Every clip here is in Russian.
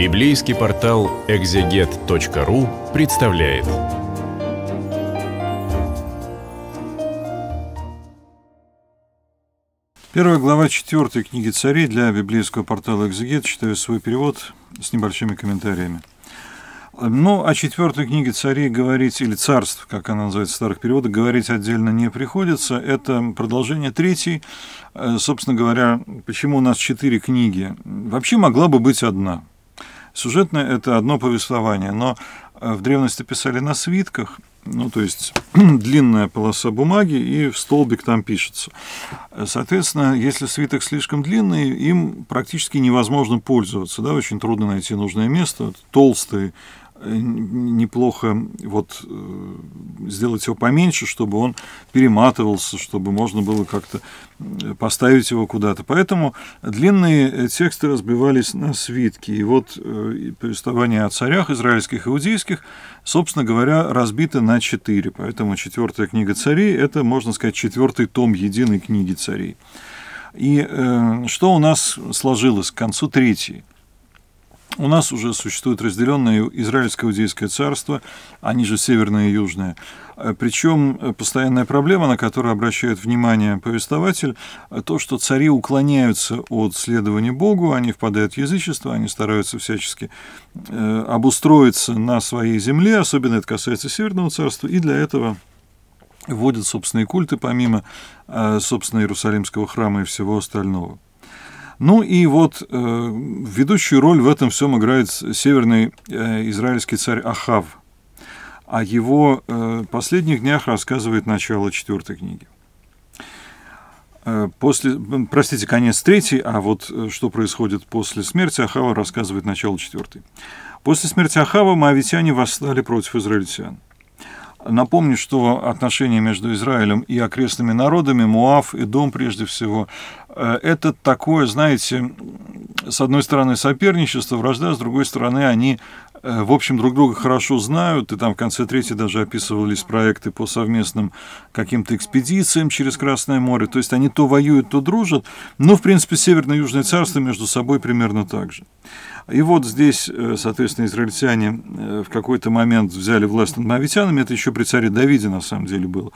Библейский портал экзегет.ру представляет. Первая глава четвертой книги царей для библейского портала «Экзегет». Читаю свой перевод с небольшими комментариями. Ну, о четвертой книге царей говорить, или царств, как она называется в старых переводах, говорить отдельно не приходится. Это продолжение третьей. Э, собственно говоря, почему у нас четыре книги? Вообще могла бы быть одна. Сюжетное – это одно повествование, но э, в древности писали на свитках, ну, то есть длинная полоса бумаги, и в столбик там пишется. Э, соответственно, если свиток слишком длинный, им практически невозможно пользоваться, да, очень трудно найти нужное место. толстые. Э, неплохо вот э, сделать его поменьше, чтобы он перематывался, чтобы можно было как-то э, поставить его куда-то. Поэтому длинные тексты разбивались на свитки. И вот повествование о царях израильских и иудейских, собственно говоря, разбито на четыре. Поэтому четвертая книга царей – это, можно сказать, четвертый том единой книги царей. И э, что у нас сложилось к концу третьей? У нас уже существует разделенное Израильско-Иудейское царство, они же Северное и Южное. Э, Причем э, постоянная проблема, на которую обращает внимание повествователь, э, то, что цари уклоняются от следования Богу, они впадают в язычество, они стараются всячески обустроиться на своей земле, особенно это касается Северного царства, и для этого вводят собственные культы, помимо, собственно, Иерусалимского храма и всего остального. Ну и вот э, ведущую роль в этом всем играет северный э, израильский царь Ахав. О его э, последних днях рассказывает начало четвертой книги. Э, после, простите, конец третьей, а вот э, что происходит после смерти Ахава рассказывает начало четвертый. После смерти Ахава моавитяне восстали против израильтян. Напомню, что отношения между Израилем и окрестными народами, Муав и Дом прежде всего, Э, это такое, знаете, с одной стороны соперничество, вражда, с другой стороны они э, в общем, друг друга хорошо знают, и там в конце третьей даже описывались проекты по совместным каким-то экспедициям через Красное море, то есть они то воюют, то дружат, но, в принципе, Северное и Южное царство между собой примерно так же. И вот здесь, э, соответственно, израильтяне э, в какой-то момент взяли власть над мавитянами, это еще при царе Давиде на самом деле было.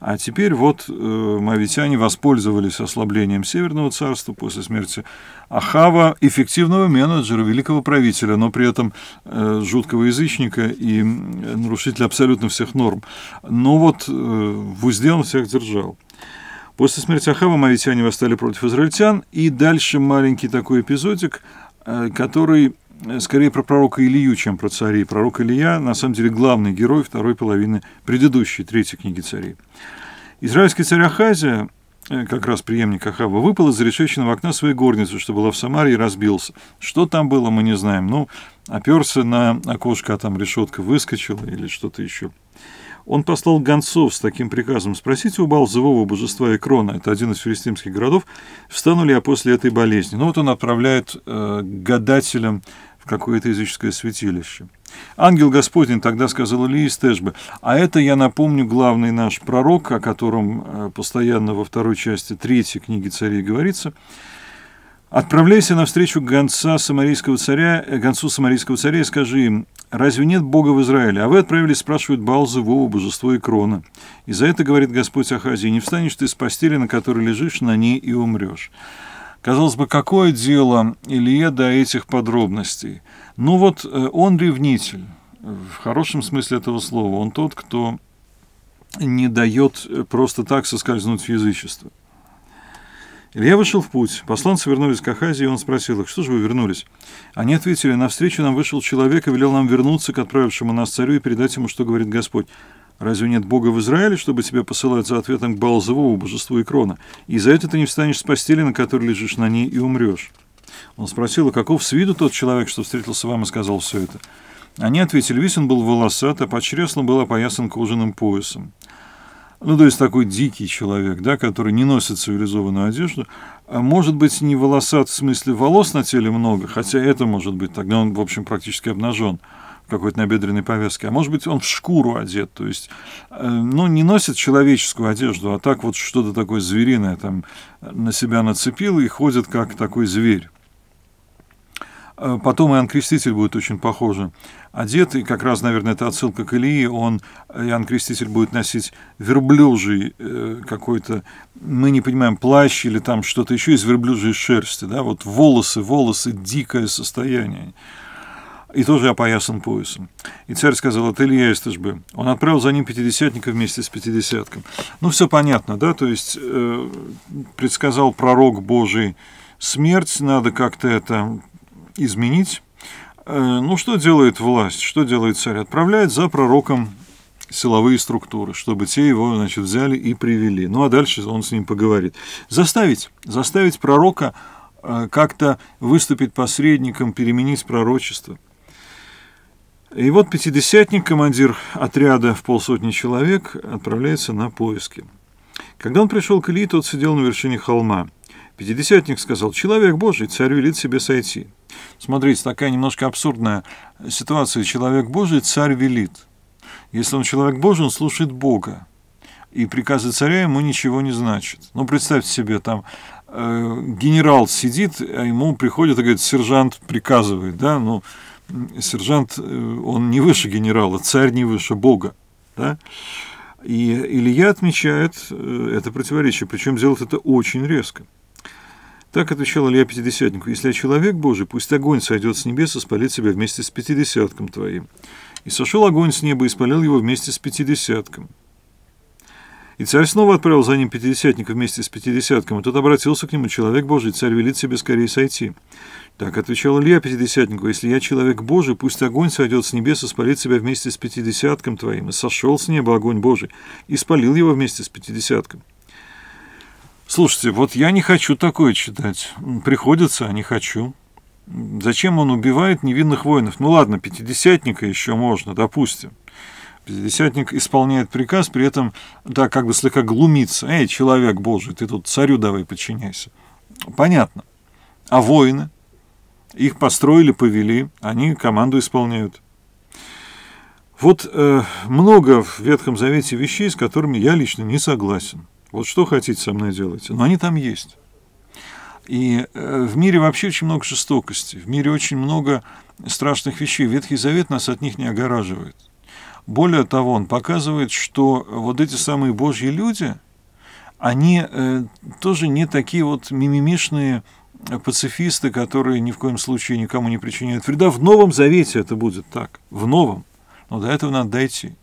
А теперь вот э, мавитяне воспользовались ослаблением Северного царства после смерти Ахава, эффективного менеджера, великого правителя, но при этом жуткого язычника и нарушителя абсолютно всех норм. Но вот в узде он всех держал. После смерти Ахава мавитяне восстали против израильтян, и дальше маленький такой эпизодик – Э, который э, скорее про пророка Илью, чем про царей. Пророк Илья, на самом деле, главный герой второй половины предыдущей, третьей книги царей. Израильский царь Ахазия Э, как раз преемник Ахава, выпал из решечного окна своей горницы, что была в Самаре, и разбился. Что там было, мы не знаем. Ну, оперся на окошко, а там решетка выскочила или что-то еще. Он послал гонцов с таким приказом. спросить у Балзевого божества Экрона, это один из филистимских городов, встану ли я после этой болезни. Ну вот он отправляет э, гадателям в какое-то языческое святилище. Ангел Господень тогда сказал Илии Стежбе: а это, я напомню, главный наш пророк, о котором э, постоянно во второй части третьей книги царей говорится, «Отправляйся навстречу гонца самарийского царя, э, гонцу самарийского царя и скажи им, разве нет Бога в Израиле? А вы отправились спрашивают, балзы вову божество Икрона. И за это, говорит Господь Ахазии, не встанешь ты с постели, на которой лежишь, на ней и умрешь». Казалось бы, какое дело Илье до этих подробностей? Ну вот э, он ревнитель, в хорошем смысле этого слова. Он тот, кто не дает э, просто так соскользнуть в язычество. Илья вышел в путь. Посланцы вернулись к Ахазии, и он спросил их, что же вы вернулись? Они ответили, навстречу нам вышел человек и велел нам вернуться к отправившему нас царю и передать ему, что говорит Господь. Разве нет Бога в Израиле, чтобы тебя посылать за ответом к Балзову, божеству Икрона? И за это ты не встанешь с постели, на которой лежишь на ней, и умрешь». Он спросил, а каков с виду тот человек, что встретился вам и сказал все это? Они ответили, весь он был волосат, а под чреслом был опоясан кожаным поясом. Ну, то есть такой дикий человек, да, который не носит цивилизованную одежду, а может быть не волосат в смысле волос на теле много, хотя это может быть, тогда он, в общем, практически обнажен, какой-то набедренной повязки, а может быть, он в шкуру одет, то есть, э, ну, не носит человеческую одежду, а так вот что-то такое звериное там на себя нацепил и ходит как такой зверь. Э, потом Иоанн Креститель будет очень похоже одет, и как раз, наверное, это отсылка к Илии, он, э, Иоанн Креститель будет носить верблюжий какой-то, мы не понимаем, плащ или там что-то еще из верблюжьей шерсти, да, вот волосы, волосы, дикое состояние и тоже опоясан поясом. И царь сказал, это Илья Истажбы. Он отправил за ним пятидесятника вместе с пятидесятком. Ну, все понятно, да, то есть э, предсказал пророк Божий смерть, надо как-то это изменить. Э, ну, что делает власть, что делает царь? Отправляет за пророком силовые структуры, чтобы те его, значит, взяли и привели. Ну, а дальше он с ним поговорит. Заставить, заставить пророка э, как-то выступить посредником, переменить пророчество – и вот пятидесятник, командир отряда в полсотни человек, отправляется на поиски. Когда он пришел к Ильи, тот сидел на вершине холма. Пятидесятник сказал, «Человек Божий, царь велит себе сойти». Смотрите, такая немножко абсурдная ситуация. Человек Божий, царь велит. Если он человек Божий, он слушает Бога. И приказы царя ему ничего не значат. Ну, представьте себе, там э, генерал сидит, а ему приходит и говорит, сержант приказывает, да, ну, сержант, э, он не выше генерала, царь не выше Бога. Да? И Илья отмечает э, это противоречие, причем делает это очень резко. Так отвечал Илья Пятидесятнику, «Если я человек Божий, пусть огонь сойдет с небес и спалит себя вместе с Пятидесятком твоим». И сошел огонь с неба и спалил его вместе с Пятидесятком. И царь снова отправил за ним пятидесятника вместе с пятидесятком, и тот обратился к нему, человек Божий, царь велит себе скорее сойти. Так отвечал Илья пятидесятнику, если я человек Божий, пусть огонь сойдет с небес и спалит себя вместе с пятидесятком твоим. И сошел с неба огонь Божий и спалил его вместе с пятидесятком. Слушайте, вот я не хочу такое читать. Приходится, а не хочу. Зачем он убивает невинных воинов? Ну ладно, пятидесятника еще можно, допустим. Пятидесятник исполняет приказ, при этом, да, как бы слегка глумится. «Эй, человек божий, ты тут царю давай подчиняйся». Понятно. А воины? Их построили, повели, они команду исполняют. Вот э, много в Ветхом Завете вещей, с которыми я лично не согласен. Вот что хотите со мной делать? но они там есть. И э, в мире вообще очень много жестокости, в мире очень много страшных вещей. Ветхий Завет нас от них не огораживает. Более того, он показывает, что вот эти самые божьи люди, они э, тоже не такие вот мимимишные пацифисты, которые ни в коем случае никому не причиняют вреда. В Новом Завете это будет так, в Новом. Но до этого надо дойти.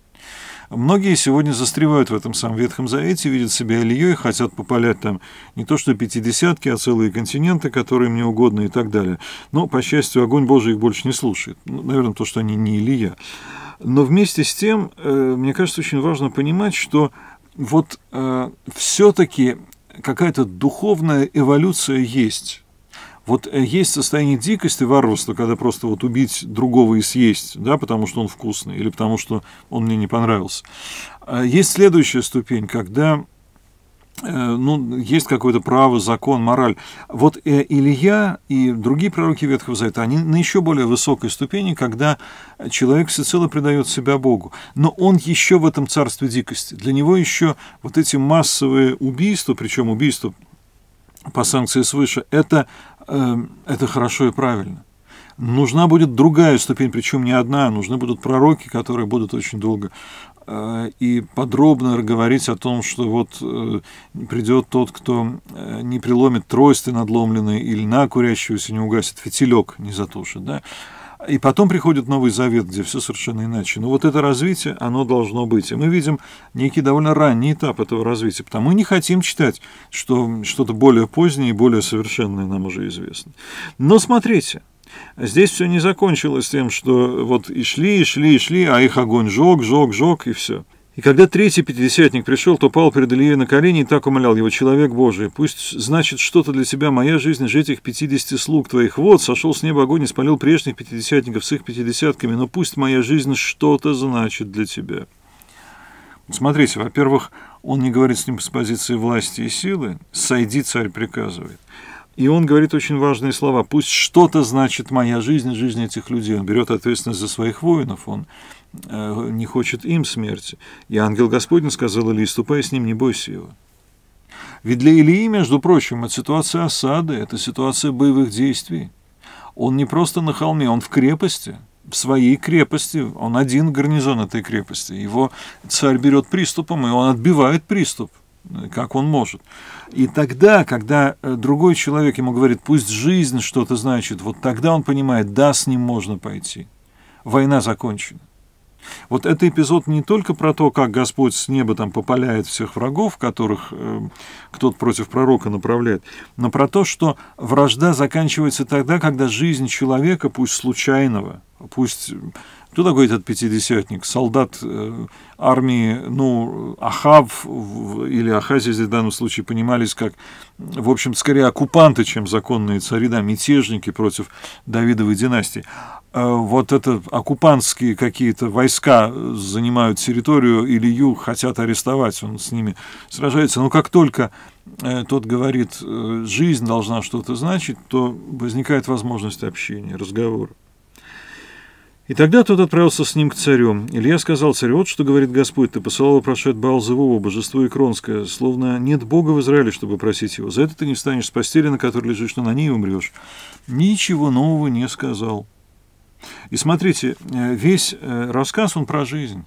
Многие сегодня застревают в этом самом Ветхом Завете, видят себя Ильей, хотят попалять там не то что пятидесятки, а целые континенты, которые мне угодны и так далее. Но, по счастью, огонь Божий их больше не слушает. Ну, наверное, то, что они не Илья. Но вместе с тем, э, мне кажется, очень важно понимать, что вот э, все-таки какая-то духовная эволюция есть. Вот э, есть состояние дикости варварства, когда просто вот убить другого и съесть, да, потому что он вкусный или потому что он мне не понравился. А есть следующая ступень, когда Э, ну, есть какое-то право, закон, мораль. Вот э, Илья и другие пророки Ветхого Завета, они на еще более высокой ступени, когда человек всецело предает себя Богу. Но он еще в этом царстве дикости. Для него еще вот эти массовые убийства, причем убийства по санкции свыше, это, э, это хорошо и правильно нужна будет другая ступень, причем не одна, нужны будут пророки, которые будут очень долго э, и подробно говорить о том, что вот э, придет тот, кто э, не приломит трости надломленные или на курящегося не угасит, фитилек не затушит, да, и потом приходит Новый Завет, где все совершенно иначе. Но вот это развитие, оно должно быть. И мы видим некий довольно ранний этап этого развития, потому мы не хотим читать, что что-то более позднее и более совершенное нам уже известно. Но смотрите, Здесь все не закончилось тем, что вот и шли, и шли, и шли, а их огонь жег, жег, жег, и все. И когда третий пятидесятник пришел, то пал перед Ильей на колени и так умолял его, «Человек Божий, пусть, значит, что-то для тебя моя жизнь, жить их пятидесяти слуг твоих. Вот, сошел с неба огонь и спалил прежних пятидесятников с их пятидесятками, но пусть моя жизнь что-то значит для тебя». Смотрите, во-первых, он не говорит с ним с позиции власти и силы, «Сойди, царь приказывает». И он говорит очень важные слова. Пусть что-то значит моя жизнь, жизнь этих людей. Он берет ответственность за своих воинов, он э, не хочет им смерти. И ангел Господень сказал Илии, ступай с ним, не бойся его. Ведь для Илии, между прочим, это ситуация осады, это ситуация боевых действий. Он не просто на холме, он в крепости, в своей крепости, он один гарнизон этой крепости. Его царь берет приступом, и он отбивает приступ – как он может. И тогда, когда э, другой человек ему говорит, пусть жизнь что-то значит, вот тогда он понимает, да, с ним можно пойти. Война закончена. Вот этот эпизод не только про то, как Господь с неба там попаляет всех врагов, которых э, кто-то против пророка направляет, но про то, что вражда заканчивается тогда, когда жизнь человека, пусть случайного, пусть кто такой этот пятидесятник? Солдат э, армии, ну, Ахав или ахази, в данном случае понимались как, в общем, скорее оккупанты, чем законные цари, да, мятежники против Давидовой династии. Э, вот это оккупантские какие-то войска занимают территорию, или ю хотят арестовать, он с ними сражается. Но как только э, тот говорит, жизнь должна что-то значить, то возникает возможность общения, разговора. И тогда тот отправился с ним к царю. Илья сказал царю, вот что говорит Господь, ты посылал прошать Баал Зевова, божество Икронское, словно нет Бога в Израиле, чтобы просить его. За это ты не встанешь с постели, на которой лежишь, но на ней умрешь. Ничего нового не сказал. И смотрите, э, весь э, рассказ, он про жизнь.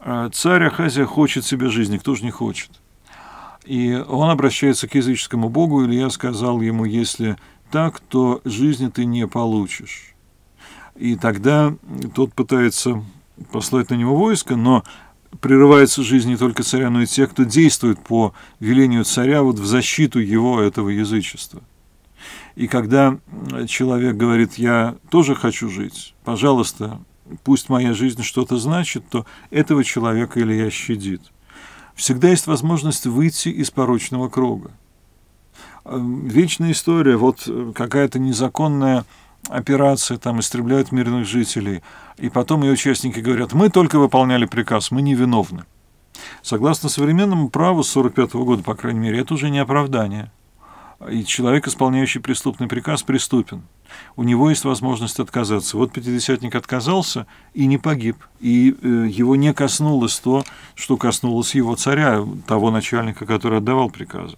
Э, царь Ахазия хочет себе жизни, кто же не хочет? И он обращается к языческому богу, Илья сказал ему, если так, то жизни ты не получишь. И тогда тот пытается послать на него войско, но прерывается жизнь не только царя, но и тех, кто действует по велению царя вот в защиту его, этого язычества. И когда человек говорит, я тоже хочу жить, пожалуйста, пусть моя жизнь что-то значит, то этого человека или я щадит. Всегда есть возможность выйти из порочного круга. Э, вечная история, вот э, какая-то незаконная операции, там истребляют мирных жителей. И потом ее участники говорят, мы только выполняли приказ, мы не виновны. Согласно современному праву 1945 -го года, по крайней мере, это уже не оправдание. И человек, исполняющий преступный приказ, преступен. У него есть возможность отказаться. Вот пятидесятник отказался и не погиб. И э, его не коснулось то, что коснулось его царя, того начальника, который отдавал приказы.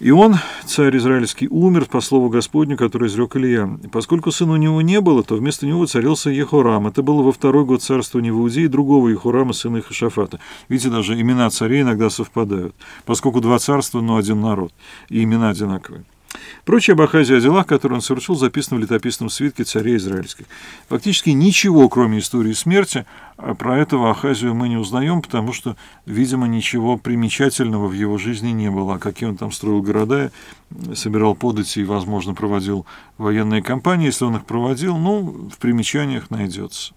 И он, царь израильский, умер по слову Господню, который изрек Илья. И поскольку сына у него не было, то вместо него царился Ехорам. Это было во второй год царства в и другого Ехорама, сына Ихашафата. Видите, даже имена царей иногда совпадают, поскольку два царства, но один народ, и имена одинаковые. Прочие об о делах, которые он совершил, записаны в летописном свитке царей израильских. Фактически ничего, кроме истории смерти, а про этого Ахазию мы не узнаем, потому что, видимо, ничего примечательного в его жизни не было. А какие он там строил города, собирал подати и, возможно, проводил военные кампании. Если он их проводил, ну, в примечаниях найдется.